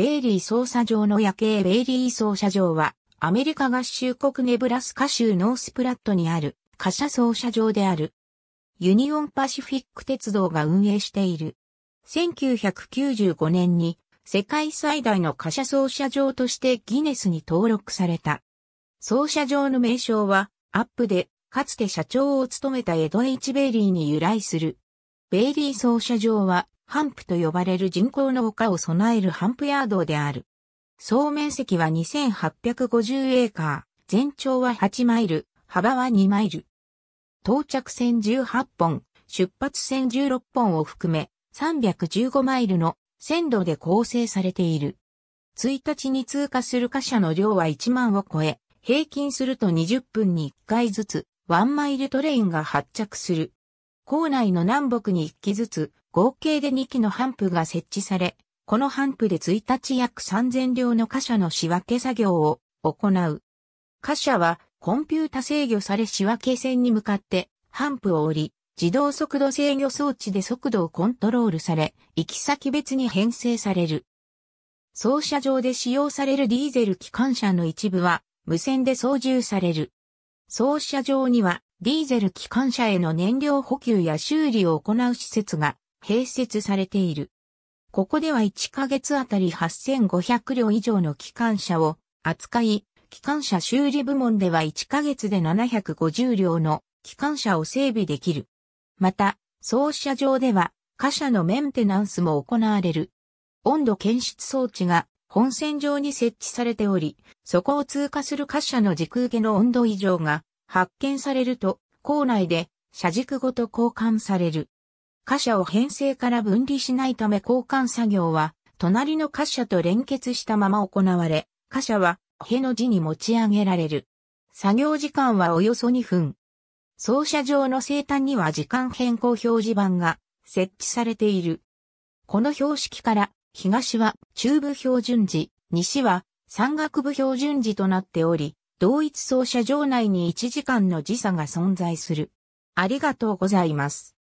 ベイリー操作場の夜景ベイリー操車場は、アメリカ合衆国ネブラスカ州ノースプラットにある、貨車操車場である。ユニオンパシフィック鉄道が運営している。1995年に、世界最大の貨車操車場としてギネスに登録された。操車場の名称は、アップで、かつて社長を務めたエド・エイチ・ベイリーに由来する。ベイリー操車場は、ハンプと呼ばれる人工の丘を備えるハンプヤードである。総面積は2850エーカー、全長は8マイル、幅は2マイル。到着線18本、出発線16本を含め、315マイルの線路で構成されている。1日に通過する貨車の量は1万を超え、平均すると20分に1回ずつ、ワンマイルトレインが発着する。校内の南北に1機ずつ、合計で2機のハンプが設置され、このハンプで1日約3000両の貨車の仕分け作業を行う。貨車はコンピュータ制御され仕分け線に向かってハンプを降り、自動速度制御装置で速度をコントロールされ、行き先別に編成される。操車場で使用されるディーゼル機関車の一部は無線で操縦される。操車場にはディーゼル機関車への燃料補給や修理を行う施設が併設されている。ここでは1ヶ月あたり8500両以上の機関車を扱い、機関車修理部門では1ヶ月で750両の機関車を整備できる。また、総車場では、貨車のメンテナンスも行われる。温度検出装置が本線上に設置されており、そこを通過する貨車の軸受けの温度異常が発見されると、校内で車軸ごと交換される。貨車を編成から分離しないため交換作業は、隣の貨車と連結したまま行われ、貨車は、への字に持ち上げられる。作業時間はおよそ2分。操車場の生端には時間変更表示板が設置されている。この標識から、東は中部標準時、西は山岳部標準時となっており、同一操車場内に1時間の時差が存在する。ありがとうございます。